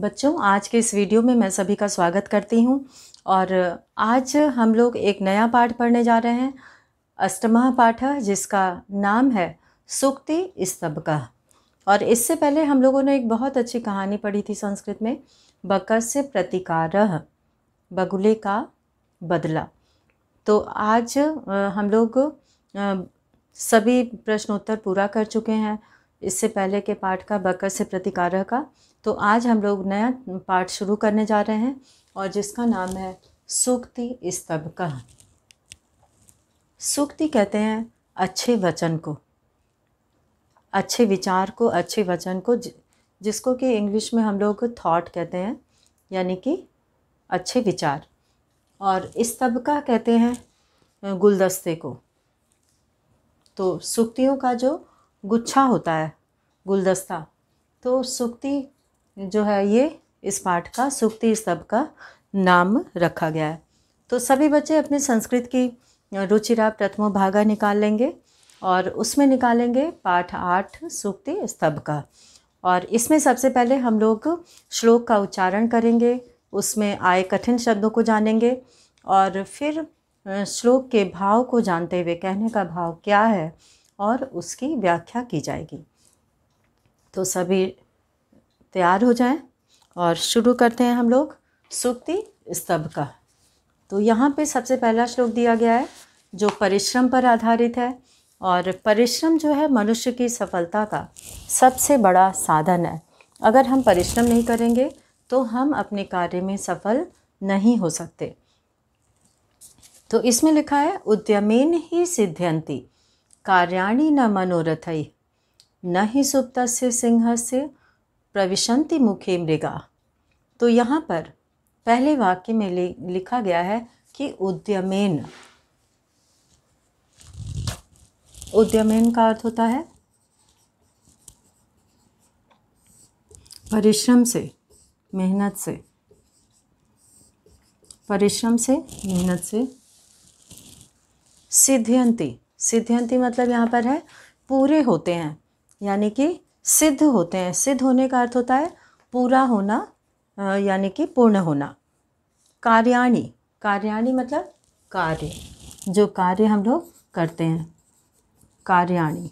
बच्चों आज के इस वीडियो में मैं सभी का स्वागत करती हूँ और आज हम लोग एक नया पाठ पढ़ने जा रहे हैं अष्टमा पाठ जिसका नाम है सुक्ति स्तबका और इससे पहले हम लोगों ने एक बहुत अच्छी कहानी पढ़ी थी संस्कृत में बकस्य प्रतिकार बगुले का बदला तो आज हम लोग सभी प्रश्नोत्तर पूरा कर चुके हैं इससे पहले के पाठ का बकर से प्रतिकारह का तो आज हम लोग नया पाठ शुरू करने जा रहे हैं और जिसका नाम है सूक्ति का सूक्ति कहते हैं अच्छे वचन को अच्छे विचार को अच्छे वचन को जिसको कि इंग्लिश में हम लोग थॉट कहते हैं यानी कि अच्छे विचार और इस का कहते हैं गुलदस्ते को तो सुक्तियों का जो गुच्छा होता है गुलदस्ता तो सुक्ति जो है ये इस पाठ का सुक्ति सब का नाम रखा गया है तो सभी बच्चे अपने संस्कृत की रुचिरा प्रथम भागा निकाल लेंगे और उसमें निकालेंगे पाठ आठ सूक्ति स्तभ का और इसमें सबसे पहले हम लोग श्लोक का उच्चारण करेंगे उसमें आए कठिन शब्दों को जानेंगे और फिर श्लोक के भाव को जानते हुए कहने का भाव क्या है और उसकी व्याख्या की जाएगी तो सभी तैयार हो जाएं और शुरू करते हैं हम लोग सूक्ति स्तभ का तो यहाँ पे सबसे पहला श्लोक दिया गया है जो परिश्रम पर आधारित है और परिश्रम जो है मनुष्य की सफलता का सबसे बड़ा साधन है अगर हम परिश्रम नहीं करेंगे तो हम अपने कार्य में सफल नहीं हो सकते तो इसमें लिखा है उद्यमेन ही सिद्ध्यंती कार्याणी न मनोरथई न ही सुप्त से सिंह से प्रविशंति मुखे मृगा तो यहाँ पर पहले वाक्य में लिखा गया है कि उद्यमेन उद्यमेन का अर्थ होता है परिश्रम से मेहनत से परिश्रम से मेहनत से सिद्धियंती सिद्धियंती मतलब यहाँ पर है पूरे होते हैं यानी कि सिद्ध होते हैं सिद्ध होने का अर्थ होता है पूरा होना यानी कि पूर्ण होना कार्याणी कार्याणी मतलब कार्य जो कार्य हम लोग करते हैं कार्याणी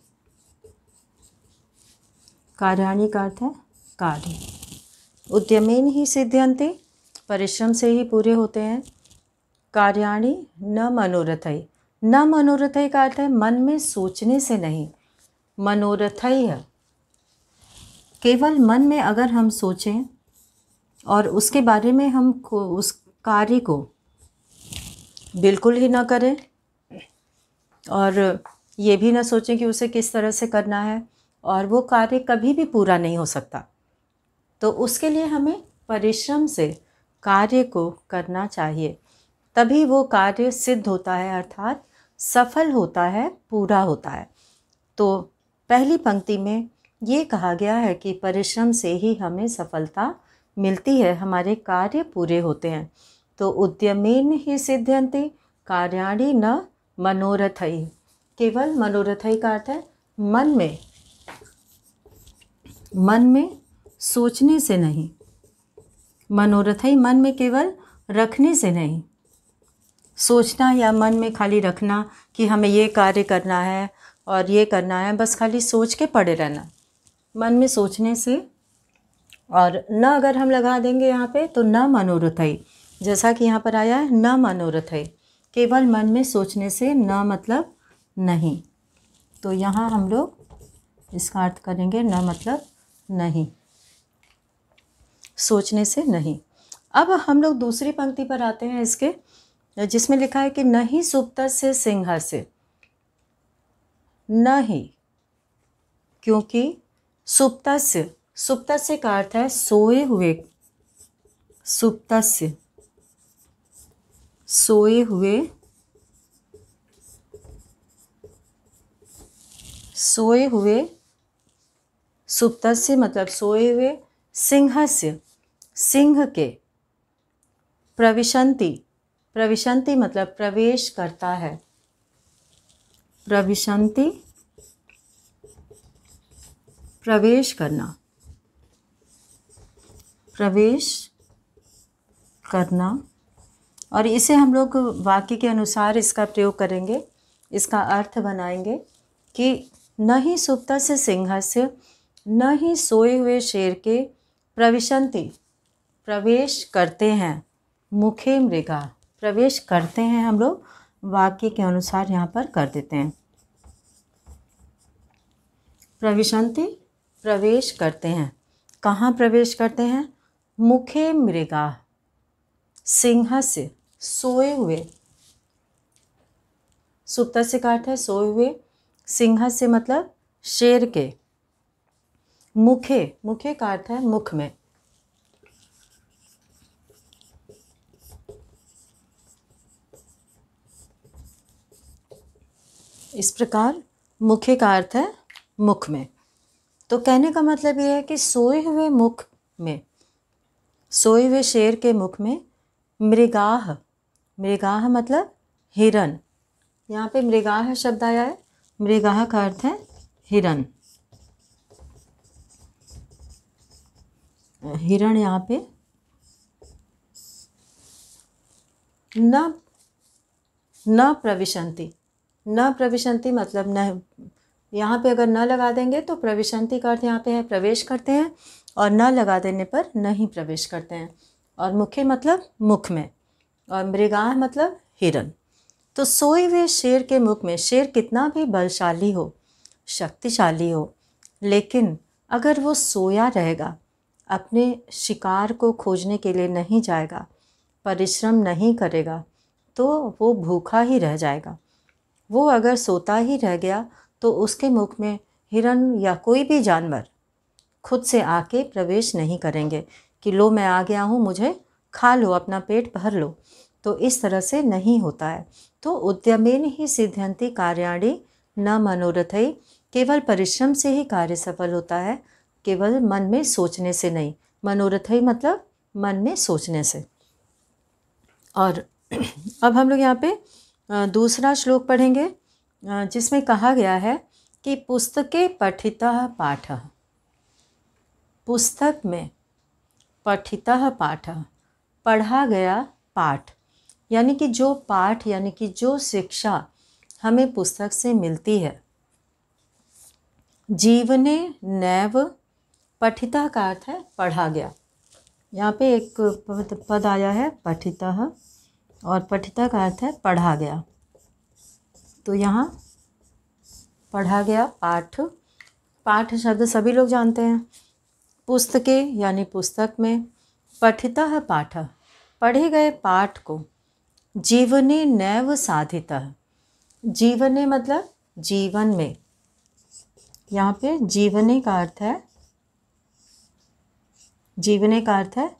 कार्याणी का अर्थ है कार्य उद्यमेन ही सिद्धियंते परिश्रम से ही पूरे होते हैं कार्याणी न मनोरथय न मनोरथय का अर्थ है मन में सोचने से नहीं मनोरथ है केवल मन में अगर हम सोचें और उसके बारे में हम उस कार्य को बिल्कुल ही ना करें और ये भी ना सोचें कि उसे किस तरह से करना है और वो कार्य कभी भी पूरा नहीं हो सकता तो उसके लिए हमें परिश्रम से कार्य को करना चाहिए तभी वो कार्य सिद्ध होता है अर्थात सफल होता है पूरा होता है तो पहली पंक्ति में ये कहा गया है कि परिश्रम से ही हमें सफलता मिलती है हमारे कार्य पूरे होते हैं तो उद्यमेन ही सिद्ध्यंते कार्याणी न मनोरथई केवल मनोरथई का अर्थ है मन में मन में सोचने से नहीं मनोरथई मन में केवल रखने से नहीं सोचना या मन में खाली रखना कि हमें ये कार्य करना है और ये करना है बस खाली सोच के पड़े रहना मन में सोचने से और न अगर हम लगा देंगे यहाँ पे तो न मनोरथई जैसा कि यहाँ पर आया है न मनोरथई केवल मन में सोचने से न मतलब नहीं तो यहाँ हम लोग इसका अर्थ करेंगे न मतलब नहीं सोचने से नहीं अब हम लोग दूसरी पंक्ति पर आते हैं इसके जिसमें लिखा है कि नहीं सुप्त से सिंह से नहीं क्योंकि सुप्तस्य सुप्तस्य का अर्थ है सोए हुए सुप्तस्य सोए हुए सोए हुए सुप्तस्य मतलब सोए हुए सिंहस्य सिंह के प्रविशंति प्रविशंति मतलब प्रवेश करता है प्रविशंति प्रवेश करना प्रवेश करना और इसे हम लोग वाक्य के अनुसार इसका प्रयोग करेंगे इसका अर्थ बनाएंगे कि न ही सुप्ता से सिंहस्य न ही सोए हुए शेर के प्रविशंति प्रवेश करते हैं मुखे मृगा प्रवेश करते हैं हम लोग वाक्य के अनुसार यहाँ पर कर देते हैं प्रविशंति प्रवेश करते हैं कहाँ प्रवेश करते हैं मुखे मृगा सिंह से सोए हुए सुप्ता से काट है सोए हुए सिंह से मतलब शेर के मुखे मुखे का अर्थ है मुख में इस प्रकार मुख्य का अर्थ है मुख में तो कहने का मतलब ये है कि सोए हुए मुख में सोए हुए शेर के मुख में मृगाह मृगाह मतलब हिरण यहाँ पे मृगाह शब्द आया है मृगाह का अर्थ है हिरण हिरण यहाँ पे न न प्रविशंति न प्रविशंति मतलब न यहाँ पे अगर न लगा देंगे तो प्रवेशंति का अर्थ यहाँ पे है प्रवेश करते हैं और न लगा देने पर नहीं प्रवेश करते हैं और मुख्य मतलब मुख में और मृगाह मतलब हिरण तो सोए हुए शेर के मुख में शेर कितना भी बलशाली हो शक्तिशाली हो लेकिन अगर वो सोया रहेगा अपने शिकार को खोजने के लिए नहीं जाएगा परिश्रम नहीं करेगा तो वो भूखा ही रह जाएगा वो अगर सोता ही रह गया तो उसके मुख में हिरन या कोई भी जानवर खुद से आके प्रवेश नहीं करेंगे कि लो मैं आ गया हूँ मुझे खा लो अपना पेट भर लो तो इस तरह से नहीं होता है तो उद्यमेन ही सिद्धंती कार्याणी न मनोरथई केवल परिश्रम से ही कार्य सफल होता है केवल मन में सोचने से नहीं मनोरथ ही मतलब मन में सोचने से और अब हम लोग यहाँ पे दूसरा श्लोक पढ़ेंगे जिसमें कहा गया है कि पुस्तके पठित पाठ पुस्तक में पठिता पाठ पढ़ा गया पाठ यानी कि जो पाठ यानी कि जो शिक्षा हमें पुस्तक से मिलती है जीवने नैव पठिता का अर्थ है पढ़ा गया यहाँ पे एक पद आया है पठित और पठिता का अर्थ है पढ़ा गया तो यहाँ पढ़ा गया पाठ पाठ शब्द सभी लोग जानते हैं पुस्तके यानी पुस्तक में पठिता है पाठ पढ़े गए पाठ को जीवने नैव साधिता जीवने मतलब जीवन में यहाँ पे जीवने का अर्थ है जीवने का अर्थ है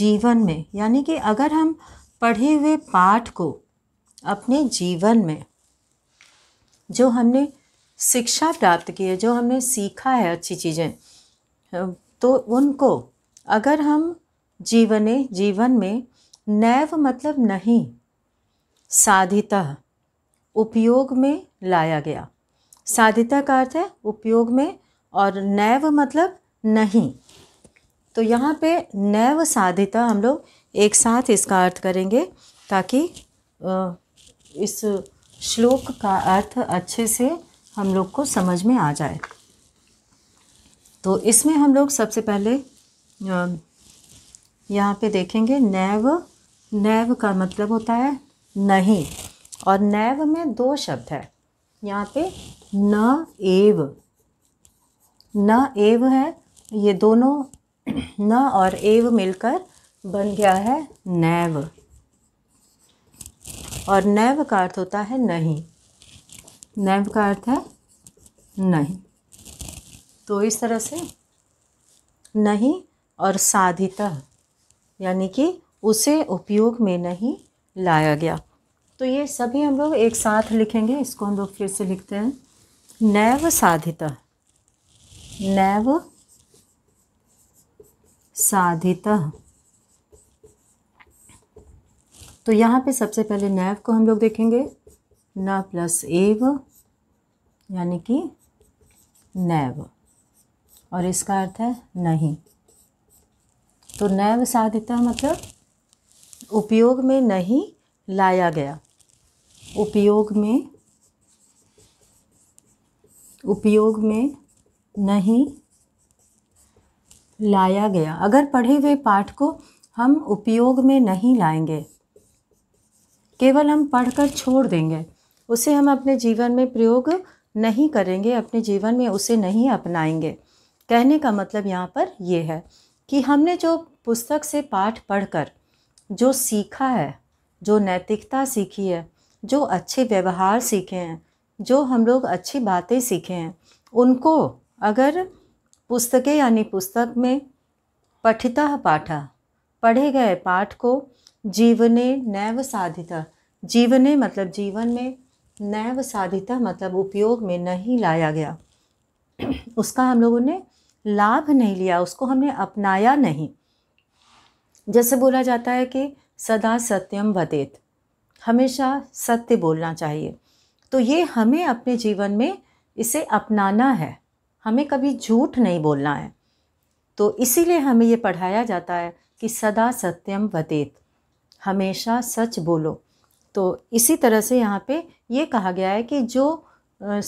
जीवन में यानी कि अगर हम पढ़े हुए पाठ को अपने जीवन में जो हमने शिक्षा प्राप्त की है जो हमने सीखा है अच्छी चीज़ें तो उनको अगर हम जीवने जीवन में नैव मतलब नहीं साधिता उपयोग में लाया गया साधिता का अर्थ है उपयोग में और नैव मतलब नहीं तो यहाँ पे नैव साधिता हम लोग एक साथ इसका अर्थ करेंगे ताकि इस श्लोक का अर्थ अच्छे से हम लोग को समझ में आ जाए तो इसमें हम लोग सबसे पहले यहाँ पे देखेंगे नैव नैव का मतलब होता है नहीं और नैव में दो शब्द है यहाँ पे न एव न एव है ये दोनों न और एव मिलकर बन गया है नैव और नैव का अर्थ होता है नहीं नैव का अर्थ है नहीं तो इस तरह से नहीं और साधित यानी कि उसे उपयोग में नहीं लाया गया तो ये सभी हम लोग एक साथ लिखेंगे इसको हम लोग फिर से लिखते हैं नैव साधित नैव साधिता तो यहाँ पे सबसे पहले नैव को हम लोग देखेंगे न प्लस एव यानी कि नैव और इसका अर्थ है नहीं तो नैव साधिता मतलब उपयोग में नहीं लाया गया उपयोग में उपयोग में नहीं लाया गया अगर पढ़े हुए पाठ को हम उपयोग में नहीं लाएंगे केवल हम पढ़कर छोड़ देंगे उसे हम अपने जीवन में प्रयोग नहीं करेंगे अपने जीवन में उसे नहीं अपनाएंगे कहने का मतलब यहाँ पर ये है कि हमने जो पुस्तक से पाठ पढ़कर जो सीखा है जो नैतिकता सीखी है जो अच्छे व्यवहार सीखे हैं जो हम लोग अच्छी बातें सीखे हैं उनको अगर पुस्तकें यानी पुस्तक में पठिता पाठा पढ़े गए पाठ को जीवने नैव साधिता जीवने मतलब जीवन में नैव साधिता मतलब उपयोग में नहीं लाया गया उसका हम लोगों ने लाभ नहीं लिया उसको हमने अपनाया नहीं जैसे बोला जाता है कि सदा सत्यम वदेत हमेशा सत्य बोलना चाहिए तो ये हमें अपने जीवन में इसे अपनाना है हमें कभी झूठ नहीं बोलना है तो इसीलिए हमें ये पढ़ाया जाता है कि सदा सत्यम वदेत हमेशा सच बोलो तो इसी तरह से यहाँ पे ये कहा गया है कि जो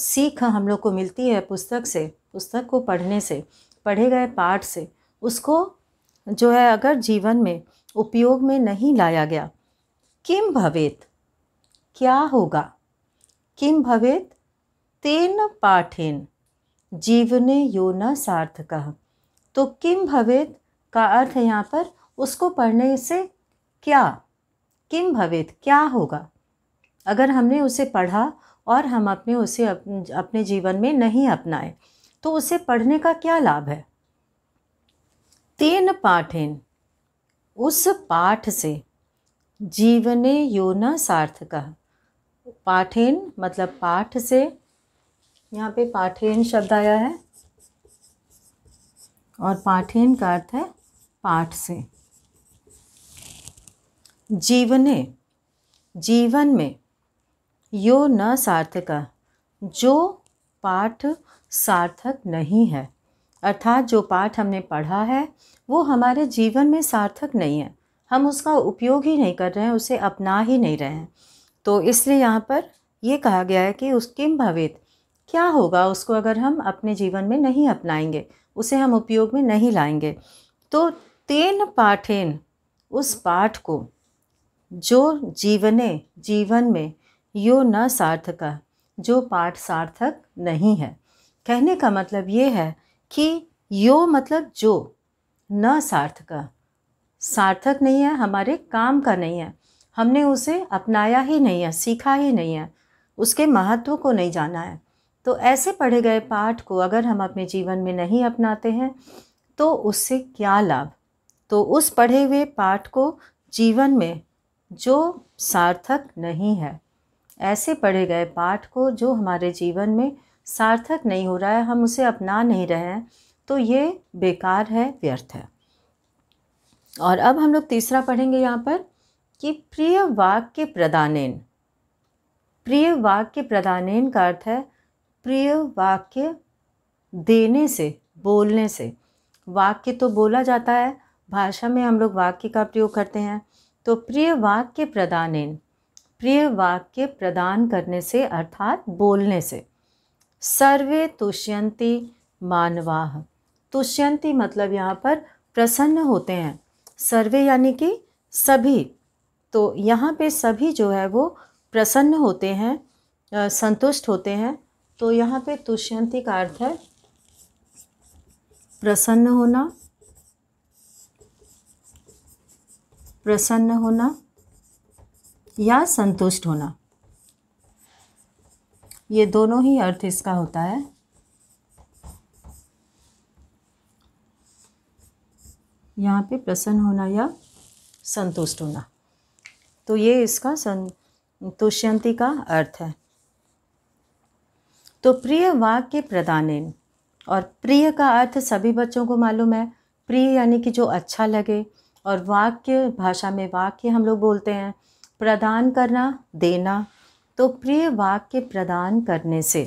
सीख हम लोग को मिलती है पुस्तक से पुस्तक को पढ़ने से पढ़े गए पाठ से उसको जो है अगर जीवन में उपयोग में नहीं लाया गया किम भवेत क्या होगा किम भवेत तेन पाठेन जीवने यो न सार्थक तो किम भवेत का अर्थ यहाँ पर उसको पढ़ने से क्या किम भवेत क्या होगा अगर हमने उसे पढ़ा और हम अपने उसे अपने जीवन में नहीं अपनाए तो उसे पढ़ने का क्या लाभ है तीन पाठेन उस पाठ से जीवने योना सार्थक पाठेन मतलब पाठ से यहाँ पे पाठेन शब्द आया है और पाठेन का अर्थ है पाठ से जीवने जीवन में यो न सार्थक जो पाठ सार्थक नहीं है अर्थात जो पाठ हमने पढ़ा है वो हमारे जीवन में सार्थक नहीं है हम उसका उपयोग ही नहीं कर रहे हैं उसे अपना ही नहीं रहे हैं तो इसलिए यहाँ पर ये कहा गया है कि उस किम भवित क्या होगा उसको अगर हम अपने जीवन में नहीं अपनाएंगे उसे हम उपयोग में नहीं लाएंगे तो तेन पाठेन उस पाठ को जो जीवने जीवन में यो न सार्थक जो पाठ सार्थक नहीं है कहने का मतलब ये है कि यो मतलब जो न सार्थक सार्थक नहीं है हमारे काम का नहीं है हमने उसे अपनाया ही नहीं है सीखा ही नहीं है उसके महत्व को नहीं जाना है तो ऐसे पढ़े गए पाठ को अगर हम अपने जीवन में नहीं अपनाते हैं तो उससे क्या लाभ तो उस पढ़े हुए पाठ को जीवन में जो सार्थक नहीं है ऐसे पढ़े गए पाठ को जो हमारे जीवन में सार्थक नहीं हो रहा है हम उसे अपना नहीं रहे हैं तो ये बेकार है व्यर्थ है और अब हम लोग तीसरा पढ़ेंगे यहाँ पर कि प्रिय वाक्य प्रदानेन प्रिय वाक्य प्रदानेन का अर्थ है प्रिय वाक्य देने से बोलने से वाक्य तो बोला जाता है भाषा में हम लोग वाक्य का प्रयोग करते हैं तो प्रिय वाक्य इन प्रिय वाक्य प्रदान करने से अर्थात बोलने से सर्वे तुष्यंती मानवाह तुष्यंती मतलब यहाँ पर प्रसन्न होते हैं सर्वे यानी कि सभी तो यहाँ पे सभी जो है वो प्रसन्न होते हैं संतुष्ट होते हैं तो यहाँ पे तुष्यंती का अर्थ है प्रसन्न होना प्रसन्न होना या संतुष्ट होना ये दोनों ही अर्थ इसका होता है यहाँ पे प्रसन्न होना या संतुष्ट होना तो ये इसका संतुष्यंति का अर्थ है तो प्रिय वाक्य प्रदान और प्रिय का अर्थ सभी बच्चों को मालूम है प्रिय यानी कि जो अच्छा लगे और वाक्य भाषा में वाक्य हम लोग बोलते हैं प्रदान करना देना तो प्रिय वाक्य प्रदान करने से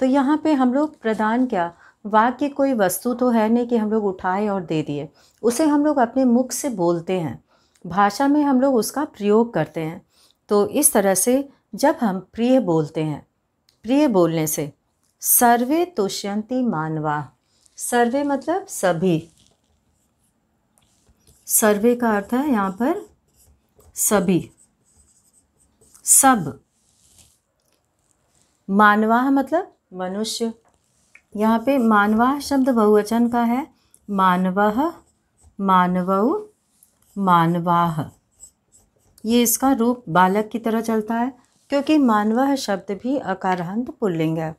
तो यहाँ पे हम लोग प्रदान क्या वाक्य कोई वस्तु तो है नहीं कि हम लोग उठाए और दे दिए उसे हम लोग अपने मुख से बोलते हैं भाषा में हम लोग उसका प्रयोग करते हैं तो इस तरह से जब हम प्रिय बोलते हैं प्रिय बोलने से सर्वे तुष्यंती मानवा सर्वे मतलब सभी सर्वे का अर्थ है यहाँ पर सभी सब मानवाह मतलब मनुष्य यहाँ पे मानवाह शब्द बहुवचन का है मानव मानव मानवाह ये इसका रूप बालक की तरह चलता है क्योंकि मानवाह शब्द भी अकारांत पुल्लिंग है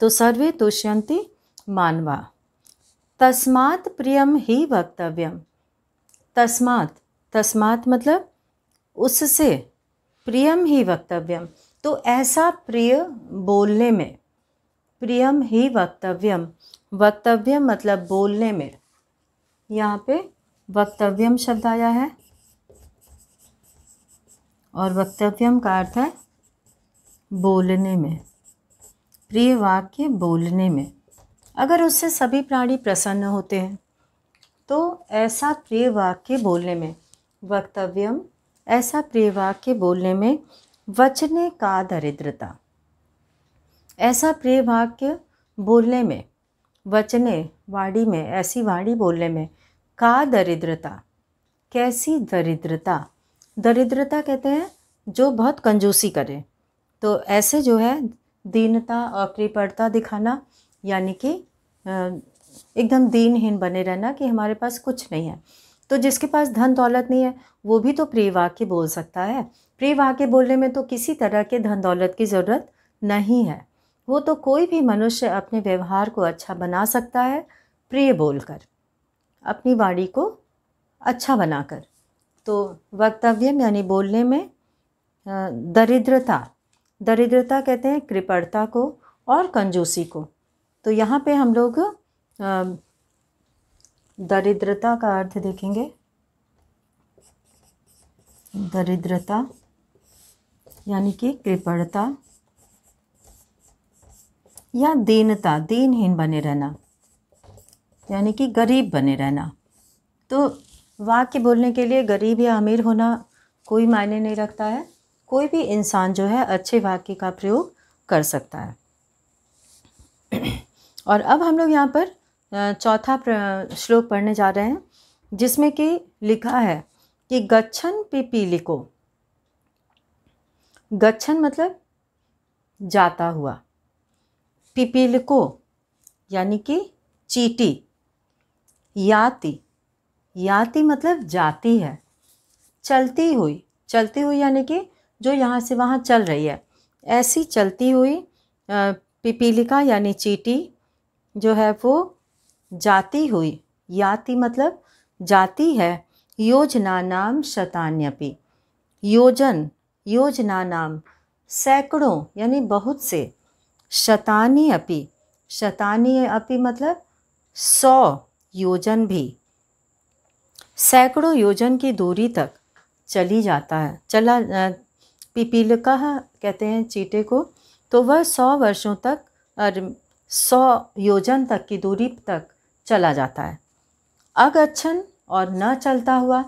तो सर्वे तुष्यंती मानवा तस्मात् प्रियम ही वक्तव्यम तस्मात् तस्मात् मतलब उससे प्रियम ही वक्तव्यम तो ऐसा प्रिय बोलने में प्रियम ही वक्तव्यम वक्तव्य मतलब बोलने में यहाँ पे वक्तव्यम शब्द आया है और वक्तव्यम का अर्थ है बोलने में प्रिय वाक्य बोलने में अगर उससे सभी प्राणी प्रसन्न होते हैं तो ऐसा प्रिय वाक्य बोलने में वक्तव्यम ऐसा प्रिय वाक्य बोलने में वचने का दरिद्रता ऐसा प्रिय वाक्य बोलने में वचने वाणी में ऐसी वाणी बोलने में का दरिद्रता कैसी दरिद्रता दरिद्रता कहते हैं जो बहुत कंजूसी करे तो ऐसे जो है दीनता और कृपणता दिखाना यानी कि एकदम दीनहीन बने रहना कि हमारे पास कुछ नहीं है तो जिसके पास धन दौलत नहीं है वो भी तो प्रिय वाक्य बोल सकता है प्रिय वाक्य बोलने में तो किसी तरह के धन दौलत की ज़रूरत नहीं है वो तो कोई भी मनुष्य अपने व्यवहार को अच्छा बना सकता है प्रिय बोलकर अपनी वाणी को अच्छा बनाकर तो वक्तव्य यानी बोलने में दरिद्रता दरिद्रता कहते हैं कृपणता को और कंजूसी को तो यहाँ पे हम लोग दरिद्रता का अर्थ देखेंगे दरिद्रता यानी कि कृपणता या दीनता दीनहीन बने रहना यानी कि गरीब बने रहना तो वाक्य बोलने के लिए गरीब या अमीर होना कोई मायने नहीं रखता है कोई भी इंसान जो है अच्छे वाक्य का प्रयोग कर सकता है और अब हम लोग यहाँ पर चौथा श्लोक पढ़ने जा रहे हैं जिसमें कि लिखा है कि गच्छन पिपीलिको गच्छन मतलब जाता हुआ पिपीलिको यानी कि चीटी याति याति मतलब जाती है चलती हुई चलती हुई यानी कि जो यहाँ से वहाँ चल रही है ऐसी चलती हुई पिपीलिका यानी चीटी जो है वो जाती हुई याति मतलब जाती है योजना नाम शतान्यपि योजन योजना नाम सैकड़ों यानी बहुत से शतानी अपि शतानी अपि मतलब सौ योजन भी सैकड़ों योजन की दूरी तक चली जाता है चला पिपीलका कहते हैं चीटे को तो वह सौ वर्षों तक सौ योजन तक की दूरी तक चला जाता है अगच्छन और न चलता हुआ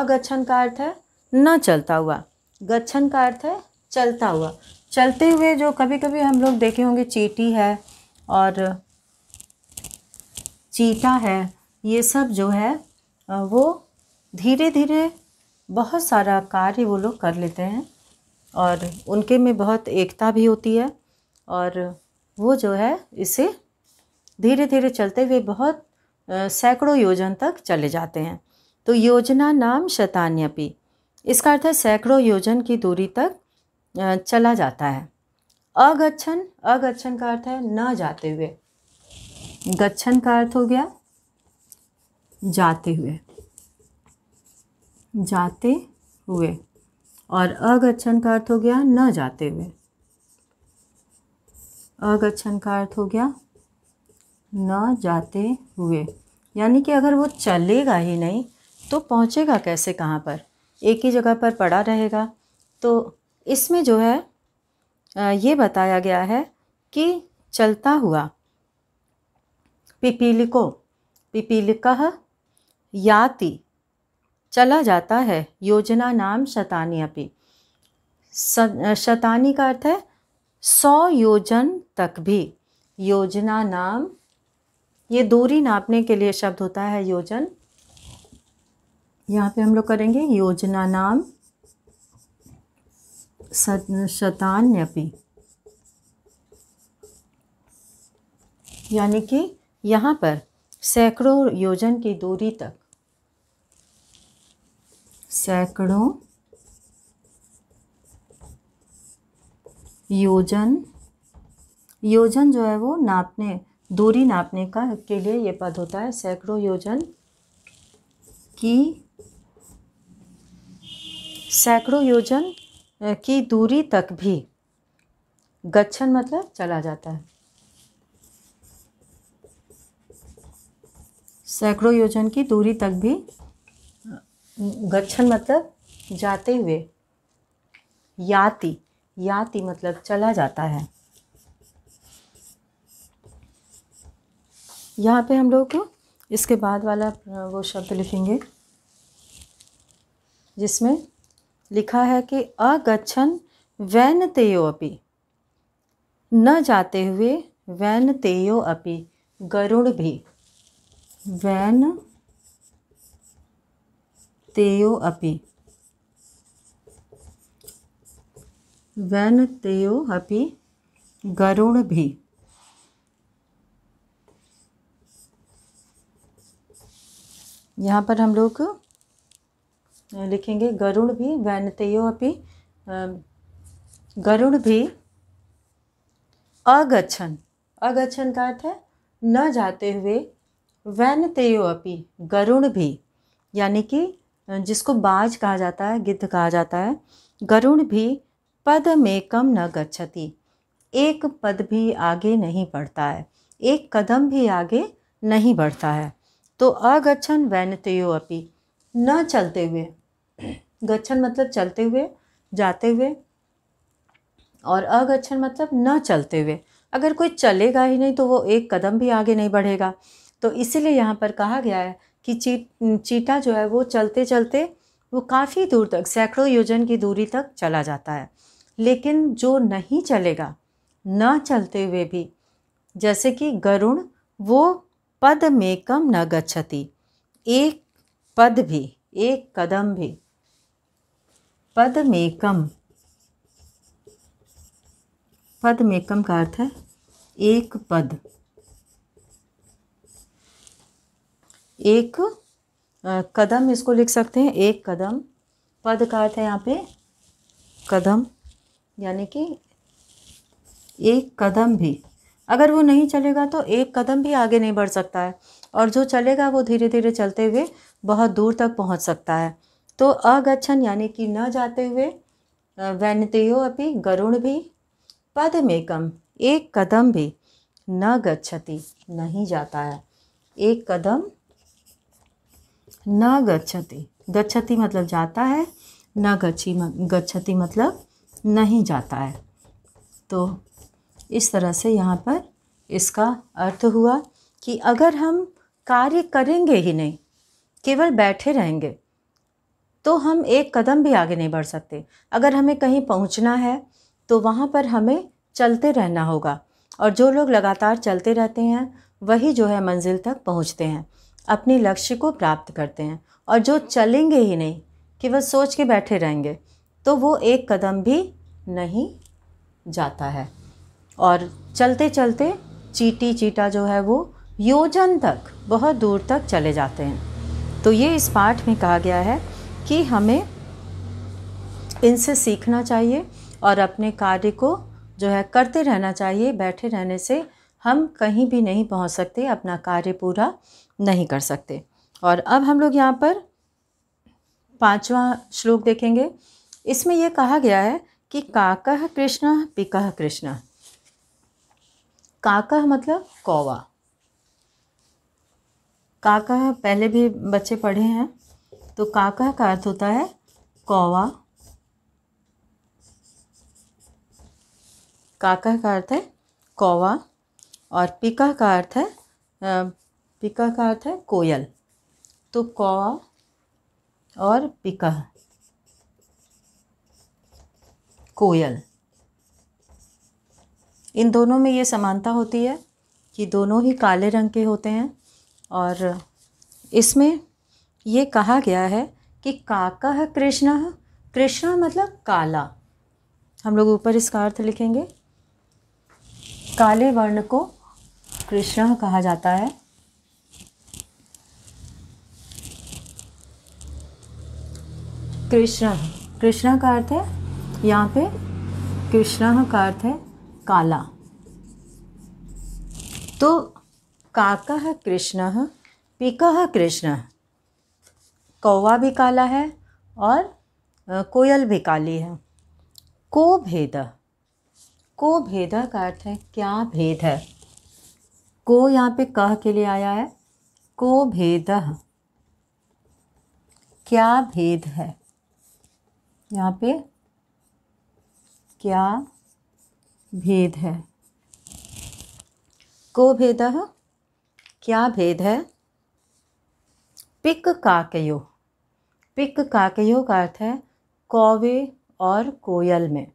अगच्छन का अर्थ है न चलता हुआ गच्छन का अर्थ है चलता हुआ चलते हुए जो कभी कभी हम लोग देखे होंगे चीटी है और चीटा है ये सब जो है वो धीरे धीरे बहुत सारा कार्य वो लोग कर लेते हैं और उनके में बहुत एकता भी होती है और वो जो है इसे धीरे धीरे चलते हुए बहुत सैकड़ों योजन तक चले जाते हैं तो योजना नाम शतान्यपि इसका अर्थ है सैकड़ों योजन की दूरी तक चला जाता है अगच्छन अगच्छन का अर्थ है न जाते हुए गच्छन का अर्थ हो गया जाते हुए जाते हुए और अगच्छन का अर्थ हो गया न जाते हुए अगच्छन का अर्थ हो गया न जाते हुए यानी कि अगर वो चलेगा ही नहीं तो पहुँचेगा कैसे कहाँ पर एक ही जगह पर पड़ा रहेगा तो इसमें जो है ये बताया गया है कि चलता हुआ पिपीलिको पिपीलिका याति चला जाता है योजना नाम शतानी अपी शतानी का अर्थ है सौ योजन तक भी योजना नाम ये दूरी नापने के लिए शब्द होता है योजन यहाँ पे हम लोग करेंगे योजना नाम शतान्यपि यानी कि यहाँ पर सैकड़ों योजन की दूरी तक सैकड़ों योजन योजन जो है वो नापने दूरी नापने का के लिए ये पद होता है सैकड़ों योजन की सैकड़ों योजन की दूरी तक भी गच्छन मतलब चला जाता है सैकड़ों योजन की दूरी तक भी गच्छन मतलब जाते हुए याति याति मतलब चला जाता है यहाँ पे हम लोग इसके बाद वाला वो शब्द लिखेंगे जिसमें लिखा है कि अगछन वैन तेयो अपि न जाते हुए वैन तेयो अपि गरुड़ भी वैन तेयो अपि तेयो अपि भी यहाँ पर हम लोग लिखेंगे गरुण भी तेयो अपि गरुण भी अगछन अगछन का अर्थ है न जाते हुए तेयो अपि गरुण भी यानी कि जिसको बाज कहा जाता है गिद्ध कहा जाता है गरुण भी पद में कम न गच्छति एक पद भी आगे नहीं बढ़ता है एक कदम भी आगे नहीं बढ़ता है तो अगच्छन वैनतयो अपि न चलते हुए गच्छन मतलब चलते हुए जाते हुए और अगच्छन मतलब न चलते हुए अगर कोई चलेगा ही नहीं तो वो एक कदम भी आगे नहीं बढ़ेगा तो इसीलिए यहाँ पर कहा गया है कि ची चीटा जो है वो चलते चलते वो काफ़ी दूर तक सैकड़ों योजन की दूरी तक चला जाता है लेकिन जो नहीं चलेगा न चलते हुए भी जैसे कि गरुण वो पद में कम न गच्छति एक पद भी एक कदम भी पद में कम पद में कम का अर्थ है एक पद एक कदम इसको लिख सकते हैं एक कदम पद का अर्थ है यहाँ पे कदम यानी कि एक कदम भी अगर वो नहीं चलेगा तो एक कदम भी आगे नहीं बढ़ सकता है और जो चलेगा वो धीरे धीरे चलते हुए बहुत दूर तक पहुंच सकता है तो अगच्छन यानी कि न जाते हुए वैनतेयो अपि गरुण भी पद में कम एक कदम भी न गच्छति नहीं जाता है एक कदम न गच्छति गच्छति मतलब जाता है न गच्छी गच्छति मतलब नहीं जाता है तो इस तरह से यहाँ पर इसका अर्थ हुआ कि अगर हम कार्य करेंगे ही नहीं केवल बैठे रहेंगे तो हम एक कदम भी आगे नहीं बढ़ सकते अगर हमें कहीं पहुंचना है तो वहाँ पर हमें चलते रहना होगा और जो लोग लगातार चलते रहते हैं वही जो है मंजिल तक पहुँचते हैं अपने लक्ष्य को प्राप्त करते हैं और जो चलेंगे ही नहीं केवल सोच के बैठे रहेंगे तो वो एक कदम भी नहीं जाता है और चलते चलते चीटी चीटा जो है वो योजन तक बहुत दूर तक चले जाते हैं तो ये इस पाठ में कहा गया है कि हमें इनसे सीखना चाहिए और अपने कार्य को जो है करते रहना चाहिए बैठे रहने से हम कहीं भी नहीं पहुंच सकते अपना कार्य पूरा नहीं कर सकते और अब हम लोग यहाँ पर पांचवा श्लोक देखेंगे इसमें यह कहा गया है कि काकह कृष्ण पिकह कृष्ण काकह मतलब कौवा काकह पहले भी बच्चे पढ़े हैं तो काकह का अर्थ होता है कौवा काकह का अर्थ है कौवा और पिकह का अर्थ है पिकह का अर्थ है कोयल तो कौवा और पिकह कोयल इन दोनों में ये समानता होती है कि दोनों ही काले रंग के होते हैं और इसमें ये कहा गया है कि काका है कृष्ण कृष्ण मतलब काला हम लोग ऊपर इसका अर्थ लिखेंगे काले वर्ण को कृष्ण कहा जाता है कृष्ण कृष्ण का अर्थ है यहाँ पे कृष्ण का अर्थ है काला तो काका है कृष्ण पीका है कृष्ण कौवा भी काला है और कोयल भी काली है को भेद को भेद का अर्थ है क्या भेद है को यहाँ पे कह के लिए आया है को भेद क्या भेद है यहाँ पे क्या भेद है को भेद क्या भेद है पिक काकयो पिक काकयो का अर्थ है कौवे और कोयल में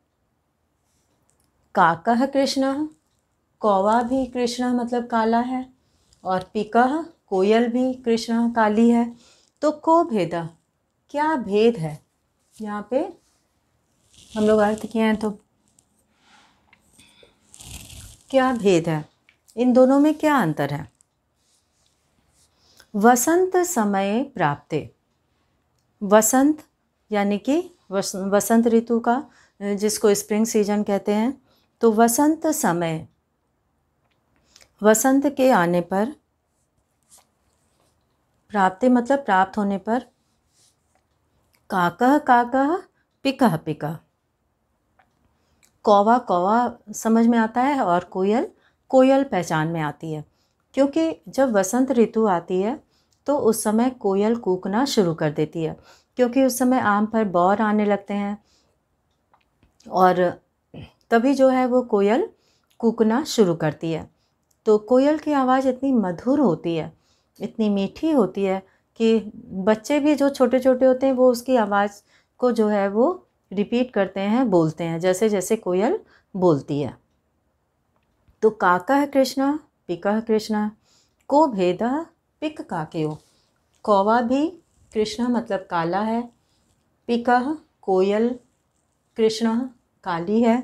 काक कृष्ण कौवा भी कृष्ण मतलब काला है और पिकह कोयल भी कृष्ण काली है तो को भेद क्या भेद है यहाँ पे हम लोग अर्थ किए हैं तो क्या भेद है इन दोनों में क्या अंतर है वसंत समय प्राप्ते वसंत यानी कि वसंत ऋतु का जिसको स्प्रिंग सीजन कहते हैं तो वसंत समय वसंत के आने पर प्राप्ति मतलब प्राप्त होने पर काकह काकह पिकह पिकह कौवा कौवा समझ में आता है और कोयल कोयल पहचान में आती है क्योंकि जब वसंत ऋतु आती है तो उस समय कोयल कूकना शुरू कर देती है क्योंकि उस समय आम पर बौर आने लगते हैं और तभी जो है वो कोयल कूकना शुरू करती है तो कोयल की आवाज़ इतनी मधुर होती है इतनी मीठी होती है कि बच्चे भी जो छोटे छोटे होते हैं वो उसकी आवाज़ को जो है वो रिपीट करते हैं बोलते हैं जैसे जैसे कोयल बोलती है तो काका है कृष्णा पिका है कृष्णा को भेदा पिक हो कौवा भी कृष्णा मतलब काला है पिका कोयल कृष्णा काली है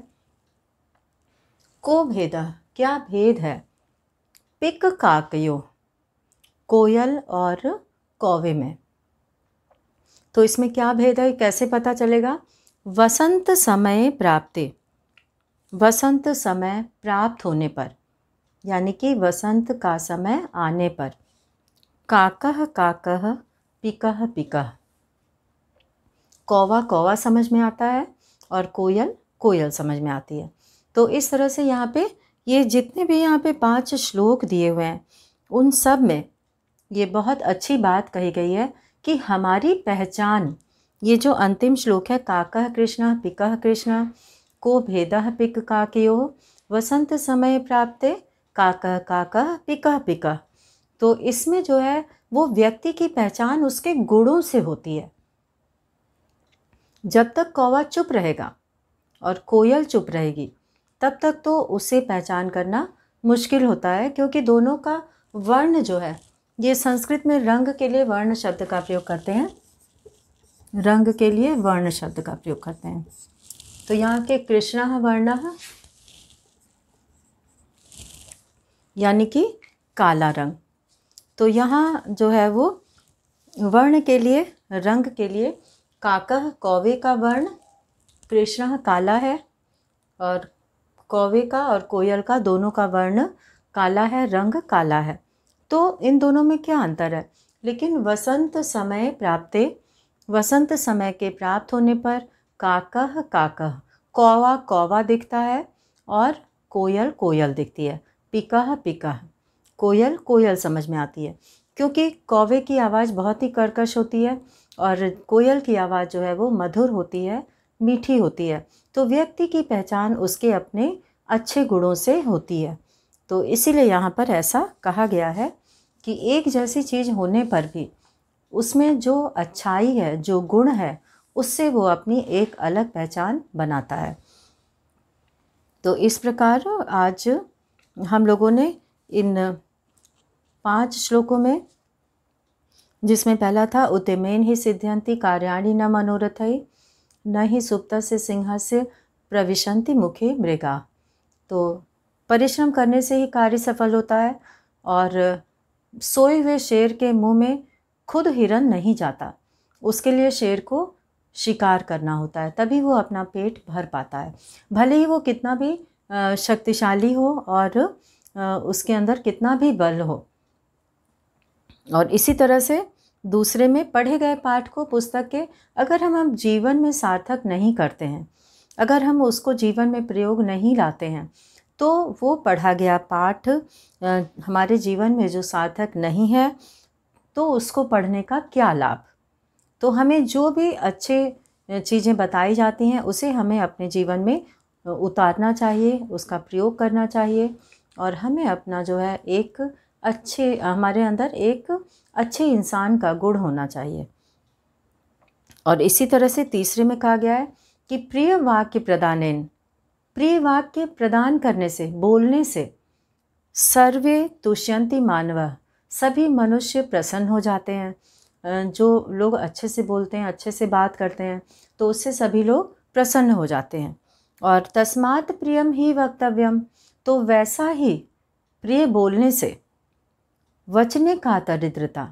को भेदा क्या भेद है पिक काकयो कोयल और कौवे में तो इसमें क्या भेद है कैसे पता चलेगा वसंत समय प्राप्ति वसंत समय प्राप्त होने पर यानी कि वसंत का समय आने पर काकह काकह पिकह पिकह कौवा कौवा समझ में आता है और कोयल कोयल समझ में आती है तो इस तरह से यहाँ पे ये जितने भी यहाँ पे पांच श्लोक दिए हुए हैं उन सब में ये बहुत अच्छी बात कही गई है कि हमारी पहचान ये जो अंतिम श्लोक है काकह कृष्ण पिकह कृष्ण को भेद पिक काकयो वसंत समय प्राप्त काकह काकह पिकह पिकह तो इसमें जो है वो व्यक्ति की पहचान उसके गुणों से होती है जब तक कौवा चुप रहेगा और कोयल चुप रहेगी तब तक तो उसे पहचान करना मुश्किल होता है क्योंकि दोनों का वर्ण जो है ये संस्कृत में रंग के लिए वर्ण शब्द का प्रयोग करते हैं रंग के लिए वर्ण शब्द का प्रयोग करते हैं तो यहाँ के कृष्ण वर्ण यानी कि काला रंग तो यहाँ जो है वो वर्ण के लिए रंग के लिए काकह कौवे का वर्ण कृष्ण काला है और कौवे का और कोयल का दोनों का वर्ण काला है रंग काला है तो इन दोनों में क्या अंतर है लेकिन वसंत समय प्राप्ते वसंत समय के प्राप्त होने पर काकह काकह कौवा कौवा दिखता है और कोयल कोयल दिखती है पिकह पिकह कोयल कोयल समझ में आती है क्योंकि कौवे की आवाज़ बहुत ही कर्कश होती है और कोयल की आवाज़ जो है वो मधुर होती है मीठी होती है तो व्यक्ति की पहचान उसके अपने अच्छे गुणों से होती है तो इसीलिए यहाँ पर ऐसा कहा गया है कि एक जैसी चीज़ होने पर भी उसमें जो अच्छाई है जो गुण है उससे वो अपनी एक अलग पहचान बनाता है तो इस प्रकार आज हम लोगों ने इन पांच श्लोकों में जिसमें पहला था उतमेन ही सिद्धियंती कार्याणी न मनोरथ ही न ही सुप्त से सिंह से प्रविशंति मुखी मृगा तो परिश्रम करने से ही कार्य सफल होता है और सोए हुए शेर के मुंह में खुद हिरन नहीं जाता उसके लिए शेर को शिकार करना होता है तभी वो अपना पेट भर पाता है भले ही वो कितना भी शक्तिशाली हो और उसके अंदर कितना भी बल हो और इसी तरह से दूसरे में पढ़े गए पाठ को पुस्तक के अगर हम हम जीवन में सार्थक नहीं करते हैं अगर हम उसको जीवन में प्रयोग नहीं लाते हैं तो वो पढ़ा गया पाठ हमारे जीवन में जो सार्थक नहीं है तो उसको पढ़ने का क्या लाभ तो हमें जो भी अच्छे चीज़ें बताई जाती हैं उसे हमें अपने जीवन में उतारना चाहिए उसका प्रयोग करना चाहिए और हमें अपना जो है एक अच्छे हमारे अंदर एक अच्छे इंसान का गुण होना चाहिए और इसी तरह से तीसरे में कहा गया है कि प्रिय वाक्य प्रदान प्रिय वाक्य प्रदान करने से बोलने से सर्वे तुष्यंती मानव सभी मनुष्य प्रसन्न हो जाते हैं जो लोग अच्छे से बोलते हैं अच्छे से बात करते हैं तो उससे सभी लोग प्रसन्न हो जाते हैं और तस्मात प्रियम ही वक्तव्यम तो वैसा ही प्रिय बोलने से वचने का दरिद्रता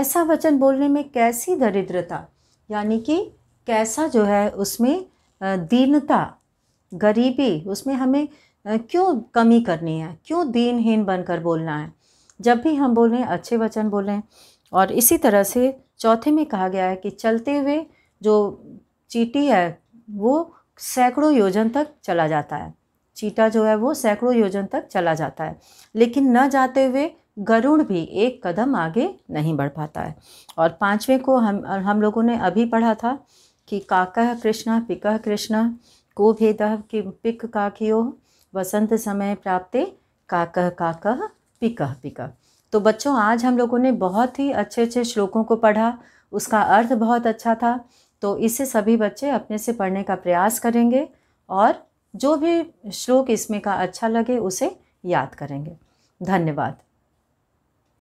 ऐसा वचन बोलने में कैसी दरिद्रता यानी कि कैसा जो है उसमें दीनता गरीबी उसमें हमें क्यों कमी करनी है क्यों दीनहीन बनकर बोलना है जब भी हम बोलें अच्छे वचन बोलें और इसी तरह से चौथे में कहा गया है कि चलते हुए जो चीटी है वो सैकड़ों योजन तक चला जाता है चीटा जो है वो सैकड़ों योजन तक चला जाता है लेकिन न जाते हुए गरुण भी एक कदम आगे नहीं बढ़ पाता है और पांचवें को हम हम लोगों ने अभी पढ़ा था कि काकह कृष्णा पिकह कृष्णा को भेद कि पिक काकियो वसंत समय प्राप्ते काकह काकह पिकह पिकह तो बच्चों आज हम लोगों ने बहुत ही अच्छे अच्छे श्लोकों को पढ़ा उसका अर्थ बहुत अच्छा था तो इससे सभी बच्चे अपने से पढ़ने का प्रयास करेंगे और जो भी श्लोक इसमें का अच्छा लगे उसे याद करेंगे धन्यवाद